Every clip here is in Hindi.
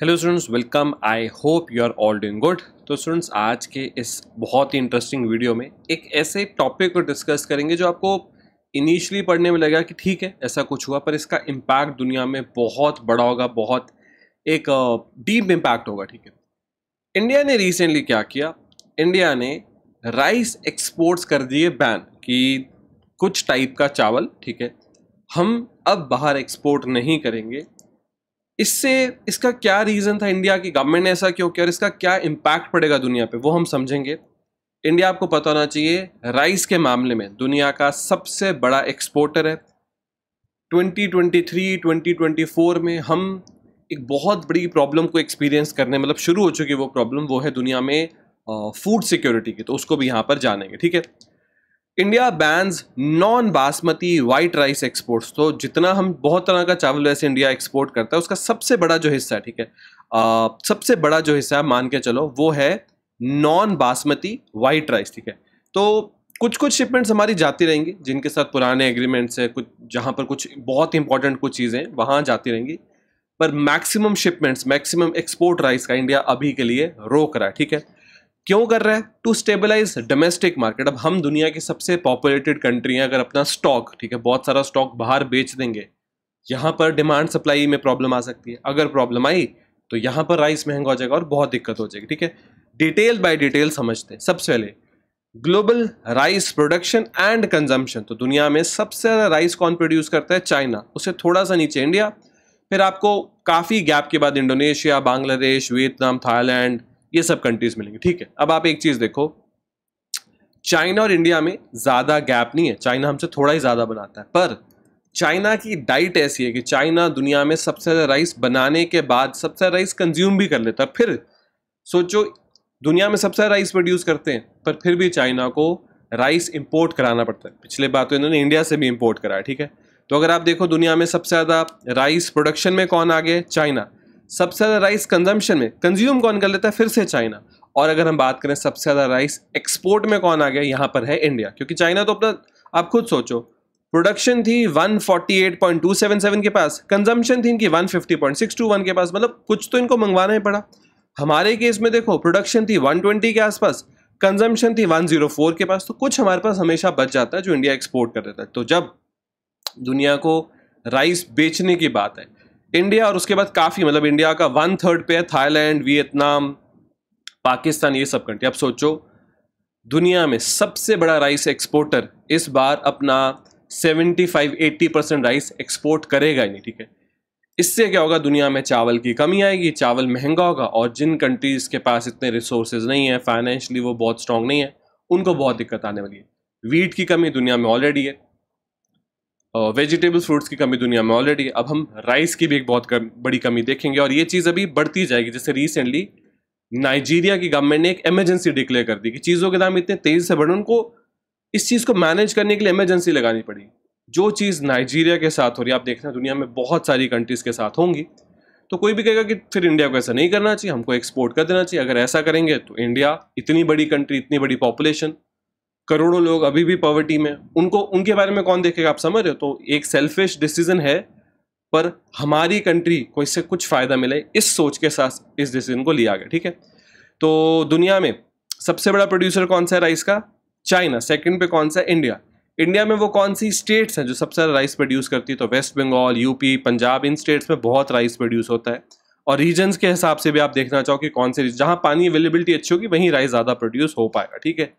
hello students welcome I hope you are all doing good तो स्टूडेंट्स आज के इस बहुत ही इंटरेस्टिंग वीडियो में एक ऐसे टॉपिक को डिस्कस करेंगे जो आपको इनिशियली पढ़ने में लगेगा कि ठीक है ऐसा कुछ हुआ पर इसका इम्पैक्ट दुनिया में बहुत बड़ा होगा बहुत एक डीप इम्पैक्ट होगा ठीक है इंडिया ने रिसेंटली क्या किया इंडिया ने राइस एक्सपोर्ट्स कर दिए बैन कि कुछ टाइप का चावल ठीक है हम अब बाहर एक्सपोर्ट नहीं करेंगे इससे इसका क्या रीज़न था इंडिया की गवर्नमेंट ने ऐसा क्यों किया और इसका क्या इम्पैक्ट पड़ेगा दुनिया पे वो हम समझेंगे इंडिया आपको पता होना चाहिए राइस के मामले में दुनिया का सबसे बड़ा एक्सपोर्टर है 2023, 2024 में हम एक बहुत बड़ी प्रॉब्लम को एक्सपीरियंस करने मतलब शुरू हो चुकी है वो प्रॉब्लम वो है दुनिया में फूड सिक्योरिटी की तो उसको भी यहाँ पर जानेंगे ठीक है India bans non basmati white rice exports तो जितना हम बहुत तरह का चावल वैसे इंडिया एक्सपोर्ट करता है उसका सबसे बड़ा जो हिस्सा है ठीक है सबसे बड़ा जो हिस्सा है मान के चलो वो है नॉन बासमती वाइट राइस ठीक है तो कुछ कुछ शिपमेंट्स हमारी जाती रहेंगी जिनके साथ पुराने एग्रीमेंट्स हैं कुछ जहाँ पर कुछ बहुत इंपॉर्टेंट कुछ चीज़ें वहाँ जाती रहेंगी पर maximum shipments maximum export rice का इंडिया अभी के लिए रोक रहा है ठीक है क्यों कर रहा है टू स्टेबलाइज डोमेस्टिक मार्केट अब हम दुनिया की सबसे पॉपुलेटेड कंट्री हैं अगर अपना स्टॉक ठीक है बहुत सारा स्टॉक बाहर बेच देंगे यहाँ पर डिमांड सप्लाई में प्रॉब्लम आ सकती है अगर प्रॉब्लम आई तो यहाँ पर राइस महंगा हो जाएगा और बहुत दिक्कत हो जाएगी ठीक है डिटेल बाय डिटेल समझते हैं सबसे पहले global rice production and consumption तो दुनिया में सबसे ज़्यादा राइस कौन प्रोड्यूस करता है चाइना उससे थोड़ा सा नीचे इंडिया फिर आपको काफ़ी गैप के बाद इंडोनेशिया बांग्लादेश वियतनाम थाईलैंड ये सब कंट्रीज मिलेंगी ठीक है अब आप एक चीज़ देखो चाइना और इंडिया में ज़्यादा गैप नहीं है चाइना हमसे थोड़ा ही ज़्यादा बनाता है पर चाइना की डाइट ऐसी है कि चाइना दुनिया में सबसे ज़्यादा राइस बनाने के बाद सबसे ज़्यादा राइस कंज्यूम भी कर लेता है फिर सोचो दुनिया में सबसे ज़्यादा राइस प्रोड्यूस करते हैं पर फिर भी चाइना को राइस इंपोर्ट कराना पड़ता है पिछले बार तो इन्होंने इंडिया से भी इंपोर्ट कराया ठीक है तो अगर आप देखो दुनिया में सबसे ज़्यादा राइस प्रोडक्शन में कौन आ गए चाइना सबसे ज़्यादा राइस कंजम्पशन में कंज्यूम कौन कर लेता है फिर से चाइना और अगर हम बात करें सबसे ज़्यादा राइस एक्सपोर्ट में कौन आ गया यहाँ पर है इंडिया क्योंकि चाइना तो अपना आप खुद सोचो प्रोडक्शन थी 148.277 के पास कंजम्पशन थी इनकी 150.621 के पास मतलब कुछ तो इनको मंगवाना ही पड़ा हमारे केस में देखो प्रोडक्शन थी 120 के आसपास कंजम्पशन थी 104 के पास तो कुछ हमारे पास हमेशा बच जाता है जो इंडिया एक्सपोर्ट कर देता है तो जब दुनिया को राइस बेचने की बात है इंडिया और उसके बाद काफ़ी मतलब इंडिया का वन थर्ड पे है थाईलैंड वियतनाम पाकिस्तान ये सब कंट्री अब सोचो दुनिया में सबसे बड़ा राइस एक्सपोर्टर इस बार अपना 75-80 परसेंट राइस एक्सपोर्ट करेगा ही नहीं ठीक है इससे क्या होगा दुनिया में चावल की कमी आएगी चावल महंगा होगा और जिन कंट्रीज़ के पास इतने रिसोर्सेज नहीं है फाइनेंशली वो बहुत स्ट्रांग नहीं है उनको बहुत दिक्कत आने वाली है वीट की कमी दुनिया में ऑलरेडी है वेजिटेबल्स फ्रूट्स की कमी दुनिया में ऑलरेडी अब हम राइस की भी एक बहुत कम, बड़ी कमी देखेंगे और ये चीज़ अभी बढ़ती जाएगी जैसे रिसेंटली नाइजीरिया की गवर्नमेंट ने एक इमरजेंसी डिक्लेयर कर दी कि चीज़ों के दाम इतने तेज़ी से बढ़े उनको इस चीज़ को मैनेज करने के लिए इमरजेंसी लगानी पड़ी जो चीज़ नाइजीरिया के साथ हो रही है आप देख रहे हैं दुनिया में बहुत सारी कंट्रीज़ के साथ होंगी तो कोई भी कहेगा कि फिर इंडिया को ऐसा नहीं करना चाहिए हमको एक्सपोर्ट कर देना चाहिए अगर ऐसा करेंगे तो इंडिया इतनी बड़ी कंट्री इतनी बड़ी पॉपुलेशन करोड़ों लोग अभी भी पॉवर्टी में उनको उनके बारे में कौन देखेगा आप समझ रहे हो तो एक सेल्फिश डिसीजन है पर हमारी कंट्री को इससे कुछ फ़ायदा मिले इस सोच के साथ इस डिसीजन को लिया गया ठीक है तो दुनिया में सबसे बड़ा प्रोड्यूसर कौन सा है राइस का चाइना सेकंड पे कौन सा है इंडिया इंडिया में वो कौन सी स्टेट्स हैं जो सबसे ज़्यादा राइस प्रोड्यूस करती है तो वेस्ट बंगाल यूपी पंजाब इन स्टेट्स में बहुत राइस प्रोड्यूस होता है और रीजन्स के हिसाब से भी आप देखना चाहो कि कौन से जहाँ पानी अवेलेबिलिटी अच्छी होगी वहीं राइस ज़्यादा प्रोड्यूस हो पाएगा ठीक है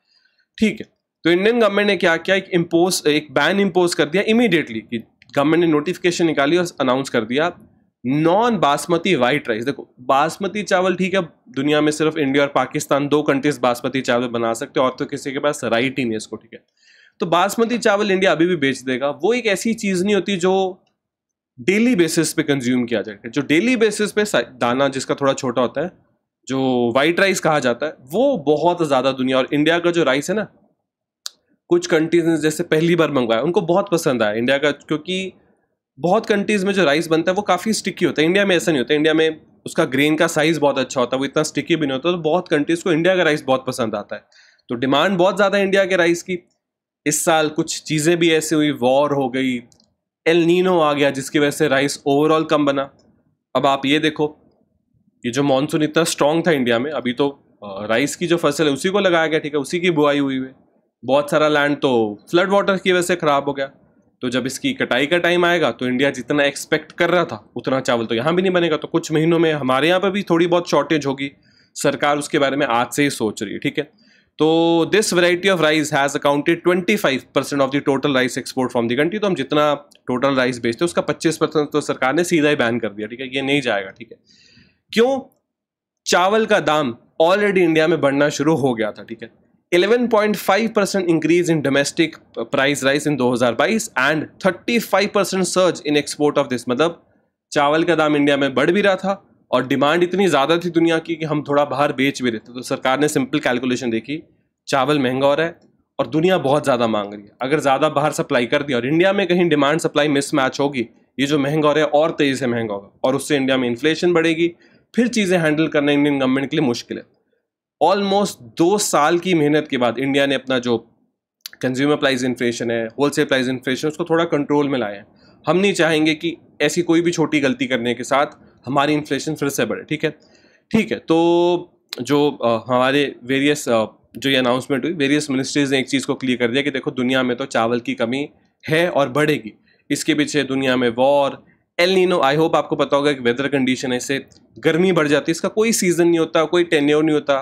ठीक है तो इंडियन गवर्नमेंट ने क्या किया एक इम्पोज एक बैन इम्पोज कर दिया इमीडिएटली कि गवर्नमेंट ने नोटिफिकेशन निकाली और अनाउंस कर दिया नॉन बासमती वाइट राइस देखो बासमती चावल ठीक है दुनिया में सिर्फ इंडिया और पाकिस्तान दो कंट्रीज बासमती चावल बना सकते और तो किसी के पास राइट ही नहीं इसको ठीक है तो बासमती चावल इंडिया अभी भी बेच देगा वो एक ऐसी चीज़ नहीं होती जो डेली बेसिस पे कंज्यूम किया जाएगा जो डेली बेसिस पे दाना जिसका थोड़ा छोटा होता है जो वाइट राइस कहा जाता है वो बहुत ज़्यादा दुनिया और इंडिया का जो राइस है ना कुछ कंट्रीज ने जैसे पहली बार मंगवाया उनको बहुत पसंद आया इंडिया का क्योंकि बहुत कंट्रीज़ में जो राइस बनता है वो काफ़ी स्टिकी होता है इंडिया में ऐसा नहीं होता इंडिया में उसका ग्रेन का साइज़ बहुत अच्छा होता है वो इतना स्टिकी भी नहीं होता तो बहुत कंट्रीज़ को इंडिया का राइस बहुत पसंद आता है तो डिमांड बहुत ज़्यादा है इंडिया के राइस की इस साल कुछ चीज़ें भी ऐसी हुई वॉर हो गई एल नीनो आ गया जिसकी वजह से राइस ओवरऑल कम बना अब आप ये देखो ये जो मानसून इतना स्ट्रांग था इंडिया में अभी तो राइस की जो फसल है उसी को लगाया गया ठीक है उसी की बुआई हुई है बहुत सारा लैंड तो फ्लड वाटर की वजह से ख़राब हो गया तो जब इसकी कटाई का टाइम आएगा तो इंडिया जितना एक्सपेक्ट कर रहा था उतना चावल तो यहाँ भी नहीं बनेगा तो कुछ महीनों में हमारे यहाँ पर भी थोड़ी बहुत शॉर्टेज होगी सरकार उसके बारे में आज से ही सोच रही है ठीक है तो this variety of rice has accounted 25 percent of the total rice export from the country तो हम जितना टोटल राइस बेचते हैं उसका 25 परसेंट तो सरकार ने सीधा ही बैन कर दिया ठीक है ये नहीं जाएगा ठीक है क्यों चावल का दाम ऑलरेडी इंडिया में बढ़ना शुरू हो गया था ठीक है 11.5 percent increase in domestic price rice in 2022 and 35 percent surge in export of this मतलब चावल का दाम इंडिया में बढ़ भी रहा था और डिमांड इतनी ज़्यादा थी दुनिया की कि हम थोड़ा बाहर बेच भी रहे थे तो सरकार ने सिंपल कैलकुलेशन देखी चावल महंगा हो रहा है और दुनिया बहुत ज़्यादा मांग रही है अगर ज़्यादा बाहर सप्लाई कर दी और इंडिया में कहीं डिमांड सप्लाई मिसमैच होगी ये जो महंगा हो रहा है और तेज़ी से महंगा होगा और उससे इंडिया में इन्फ्लेशन बढ़ेगी फिर चीज़ें हैंडल करना इंडियन गवर्नमेंट के लिए मुश्किल है ऑलमोस्ट दो साल की मेहनत के बाद इंडिया ने अपना जो कंज्यूमर प्राइस इन्फ्लेशन है होलसेल प्राइस इन्फ्लेशन उसको थोड़ा कंट्रोल में लाए हम नहीं चाहेंगे कि ऐसी कोई भी छोटी गलती करने के साथ हमारी इन्फ्लेशन फिर से बढ़े ठीक है ठीक है तो जो आ, हमारे वेरियस जो ये अनाउंसमेंट हुई वेरियस मिनिस्ट्रीज़ ने एक चीज़ को क्लियर कर दिया कि देखो दुनिया में तो चावल की कमी है और बढ़ेगी इसके पीछे दुनिया में war El Nino I hope आपको पता होगा कि वेदर कंडीशन ऐसे गर्मी बढ़ जाती है इसका कोई सीज़न नहीं होता कोई टेन्योर नहीं होता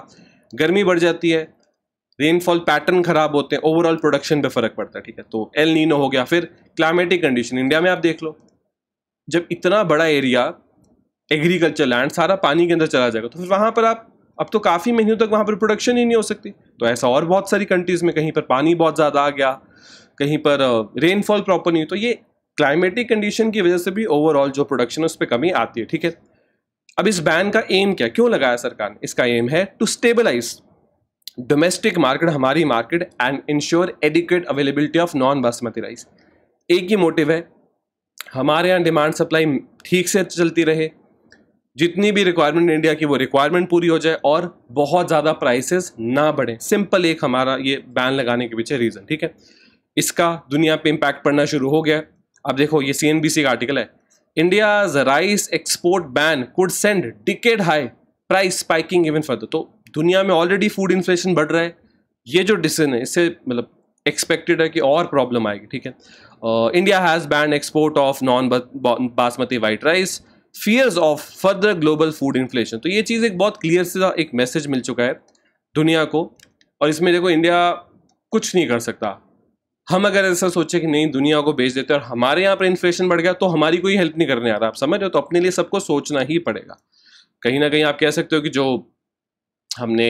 गर्मी बढ़ जाती है रेनफॉल पैटर्न खराब होते हैं ओवरऑल प्रोडक्शन पे फर्क पड़ता है ठीक है तो एल नीनो हो गया फिर क्लाइमेटिक कंडीशन इंडिया में आप देख लो जब इतना बड़ा एरिया एग्रीकल्चर लैंड सारा पानी के अंदर चला जाएगा तो फिर वहाँ पर आप अब तो काफ़ी महीनों तक वहाँ पर प्रोडक्शन ही नहीं हो सकती तो ऐसा और बहुत सारी कंट्रीज़ में कहीं पर पानी बहुत ज़्यादा आ गया कहीं पर रेनफॉल प्रॉपर नहीं तो ये क्लाइमेटिक कंडीशन की वजह से भी ओवरऑल जो प्रोडक्शन है उस पर कमी आती है ठीक है अब इस बैन का एम क्या क्यों लगाया सरकार ने इसका एम है टू स्टेबलाइज डोमेस्टिक मार्केट हमारी market and ensure adequate availability of non basmati rice एक ही मोटिव है हमारे यहाँ डिमांड सप्लाई ठीक से चलती रहे जितनी भी रिक्वायरमेंट इंडिया की वो रिक्वायरमेंट पूरी हो जाए और बहुत ज़्यादा प्राइसेस ना बढ़े सिंपल एक हमारा ये बैन लगाने के पीछे रीज़न ठीक है इसका दुनिया पे इम्पैक्ट पड़ना शुरू हो गया अब देखो ये सी का आर्टिकल है India's rice export ban could send decade high price spiking even further तो दुनिया में ऑलरेडी फूड इन्फ्लेशन बढ़ रहा है ये जो डिसीजन है इससे मतलब एक्सपेक्टेड है कि और प्रॉब्लम आएगी ठीक है India has ban export of non basmati white rice fears of further global food inflation तो ये चीज़ एक बहुत क्लियर सा एक मैसेज मिल चुका है दुनिया को और इसमें देखो इंडिया कुछ नहीं कर सकता हम अगर ऐसा सोचे कि नहीं दुनिया को बेच देते और हमारे यहाँ पर इन्फ्लेशन बढ़ गया तो हमारी कोई हेल्प नहीं करने आ रहा आप समझ रहे हो तो अपने लिए सबको सोचना ही पड़ेगा कहीं ना कहीं आप कह सकते हो कि जो हमने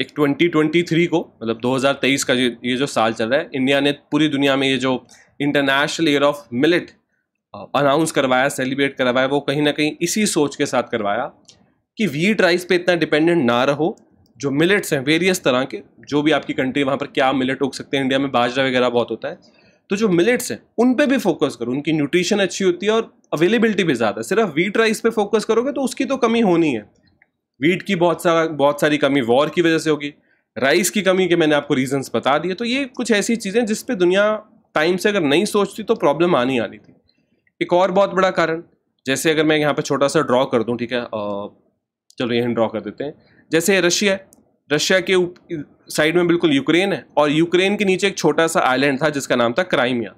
एक 2023 को मतलब 2023 का ये जो साल चल रहा है इंडिया ने पूरी दुनिया में ये जो international year of millet announce करवाया सेलिब्रेट करवाया वो कहीं ना कहीं इसी सोच के साथ करवाया कि वीट राइस पे इतना डिपेंडेंट ना रहो जो मिलेट्स हैं वेरियस तरह के जो भी आपकी कंट्री वहाँ पर क्या मिलेट उग सकते हैं इंडिया में बाजरा वगैरह बहुत होता है तो जो मिलेट्स हैं उन पर भी फोकस करो उनकी न्यूट्रिशन अच्छी होती है और अवेलेबिलिटी भी ज़्यादा सिर्फ वीट राइस पर फोकस करोगे तो उसकी तो कमी होनी है वीट की बहुत सारा बहुत सारी कमी वॉर की वजह से होगी राइस की कमी के मैंने आपको रीजंस बता दिए तो ये कुछ ऐसी चीज़ें जिस पे दुनिया टाइम से अगर नहीं सोचती तो प्रॉब्लम आनी आनी थी एक और बहुत बड़ा कारण जैसे अगर मैं यहाँ पर छोटा सा ड्रॉ कर दूँ ठीक है चलो यहीं ड्रॉ कर देते हैं जैसे रशिया है रशिया के साइड में बिल्कुल यूक्रेन है और यूक्रेन के नीचे एक छोटा सा आइलैंड था जिसका नाम था क्राइमिया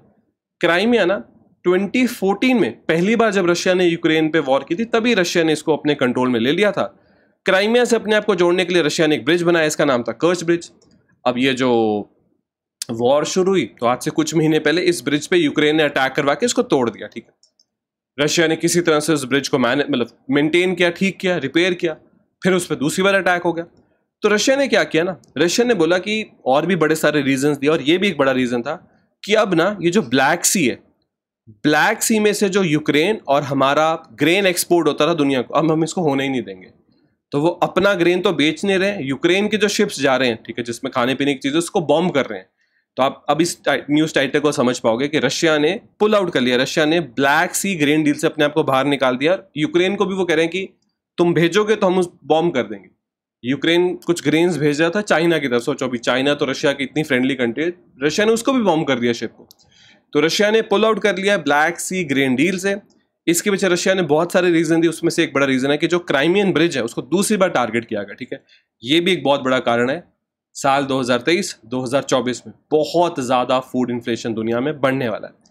क्राइमिया ना 2014 में पहली बार जब रशिया ने यूक्रेन पे वॉर की थी तभी रशिया ने इसको अपने कंट्रोल में ले लिया था क्राइमिया से अपने आप को जोड़ने के लिए रशिया ने एक ब्रिज बनाया इसका नाम था कर्च ब्रिज अब ये जो वॉर शुरू हुई तो आज से कुछ महीने पहले इस ब्रिज पे यूक्रेन ने अटैक करवा के इसको तोड़ दिया ठीक है रशिया ने किसी तरह से उस ब्रिज को मैने मतलब मेंटेन किया ठीक किया रिपेयर किया फिर उस पर दूसरी बार अटैक हो गया तो रशिया ने क्या किया ना रशिया ने बोला कि और भी बड़े सारे रीजन दिए और ये भी एक बड़ा रीज़न था कि अब ना ये जो ब्लैक सी है ब्लैक सी में से जो यूक्रेन और हमारा ग्रेन एक्सपोर्ट होता था दुनिया को अब हम इसको होने ही नहीं देंगे तो वो अपना ग्रेन तो बेच नहीं रहे हैं यूक्रेन के जो शिप्स जा रहे हैं ठीक है जिसमें खाने पीने की चीज़ें उसको बॉम्ब कर रहे हैं तो आप अब इस न्यूज़ टाइटल को समझ पाओगे कि रशिया ने पुल आउट कर लिया रशिया ने ब्लैक सी ग्रेन डील से अपने आप को बाहर निकाल दिया यूक्रेन को भी वो कह रहे हैं कि तुम भेजोगे तो हम उस बॉम्ब कर देंगे यूक्रेन कुछ ग्रेन्स रहा था चाइना की तरफ सोचो अभी चाइना तो रशिया की इतनी फ्रेंडली कंट्री है रशिया ने उसको भी बॉम्ब कर दिया शिप को तो रशिया ने पुल आउट कर लिया ब्लैक सी ग्रेन डील से इसके पीछे रशिया ने बहुत सारे रीज़न दिए उसमें से एक बड़ा रीज़न है कि जो क्राइमियन ब्रिज है उसको दूसरी बार टारगेट किया गया ठीक है ये भी एक बहुत बड़ा कारण है साल 2023-2024 में बहुत ज़्यादा फूड इन्फ्लेशन दुनिया में बढ़ने वाला है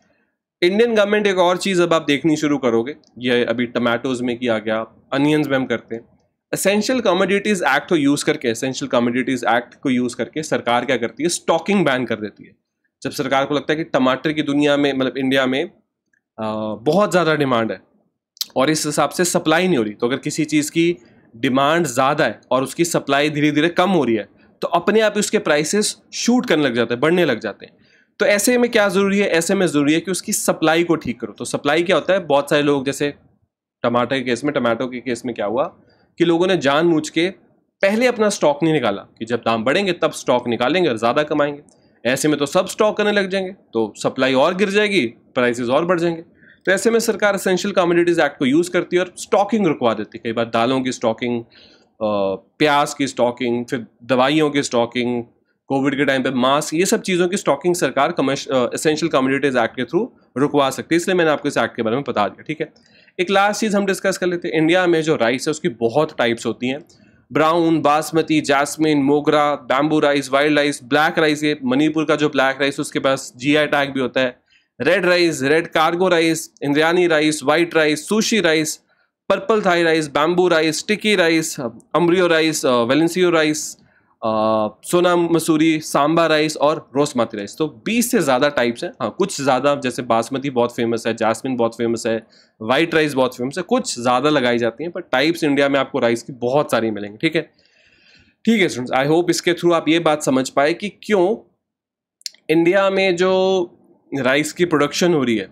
इंडियन गवर्नमेंट एक और चीज़ अब आप देखनी शुरू करोगे ये अभी टमाटोज में किया गया अनियंस में हम करते हैं असेंशियल कमोडिटीज़ एक्ट को यूज़ करके असेंशियल कमोडिटीज़ एक्ट को यूज़ करके सरकार क्या करती है स्टॉकिंग बैन कर देती है जब सरकार को लगता है कि टमाटर की दुनिया में मतलब इंडिया में आ, बहुत ज़्यादा डिमांड है और इस हिसाब से सप्लाई नहीं हो रही तो अगर किसी चीज़ की डिमांड ज़्यादा है और उसकी सप्लाई धीरे धीरे कम हो रही है तो अपने आप ही उसके प्राइसेस शूट करने लग जाते हैं बढ़ने लग जाते हैं तो ऐसे में क्या ज़रूरी है ऐसे में ज़रूरी है कि उसकी सप्लाई को ठीक करो तो सप्लाई क्या होता है बहुत सारे लोग जैसे टमाटर के केस में टमाटो के केस में क्या हुआ कि लोगों ने जानबूझ के पहले अपना स्टॉक नहीं निकाला कि जब दाम बढ़ेंगे तब स्टॉक निकालेंगे और ज़्यादा कमाएंगे ऐसे में तो सब स्टॉक करने लग जाएंगे तो सप्लाई और गिर जाएगी प्राइसेस और बढ़ जाएंगे तो ऐसे में सरकार असेंशियल कम्योडिटीज़ एक्ट को यूज़ करती है और स्टॉकिंग रुकवा देती है कई बार दालों की स्टॉकिंग प्याज की स्टॉकिंग फिर दवाइयों की स्टॉकिंग कोविड के टाइम पे मास्क ये सब चीज़ों की स्टॉकिंग सरकार एसेंशियल कम्युनिटीज एक्ट के थ्रू रुकवा सकती है इसलिए मैंने आपको इस एक्ट के बारे में बता दिया ठीक है एक लास्ट चीज़ हम डिस्कस कर लेते हैं इंडिया में जो राइस है उसकी बहुत टाइप्स होती हैं brown basmati jasmine Mogra bamboo rice wild rice black rice ये मणिपुर का जो ब्लैक राइस उसके पास जी टैग भी होता है red rice red cargo rice Indrayani rice white rice sushi rice purple Thai rice bamboo rice sticky rice embryo rice Valencia rice Sona Masoori Samba rice और रोसमाती राइस तो 20 से ज़्यादा टाइप्स हैं हाँ कुछ ज़्यादा जैसे बासमती बहुत फेमस है जासमिन बहुत फेमस है वाइट राइस बहुत फेमस है कुछ ज़्यादा लगाई जाती हैं पर टाइप्स इंडिया में आपको राइस की बहुत सारी मिलेंगी ठीक है ठीक है स्टूडेंट्स आई होप इसके थ्रू आप ये बात समझ पाए कि क्यों इंडिया में जो राइस की प्रोडक्शन हो रही है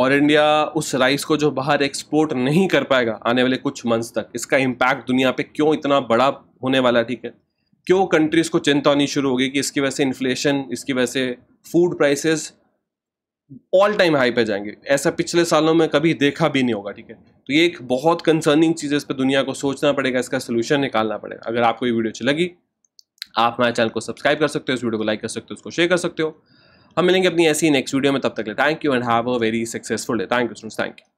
और इंडिया उस राइस को जो बाहर एक्सपोर्ट नहीं कर पाएगा आने वाले कुछ मंथ्स तक इसका इम्पैक्ट दुनिया पे क्यों इतना बड़ा होने वाला ठीक है क्यों कंट्रीज़ को चिंता होनी शुरू होगी कि इसकी वजह से इन्फ्लेशन इसकी वजह से food prices all time high पे जाएंगे ऐसा पिछले सालों में कभी देखा भी नहीं होगा ठीक है तो ये एक बहुत कंसर्निंग चीज़ है इस पर दुनिया को सोचना पड़ेगा इसका सोल्यूशन निकालना पड़ेगा अगर आपको ये वीडियो अच्छी लगी आप हमारे चैनल को सब्सक्राइब कर सकते हो इस वीडियो को लाइक कर सकते हो उसको शेयर कर सकते हो हम मिलेंगे अपनी ऐसी नेक्स्ट वीडियो में तब तक ले thank you and have a very successful day thank you students thank you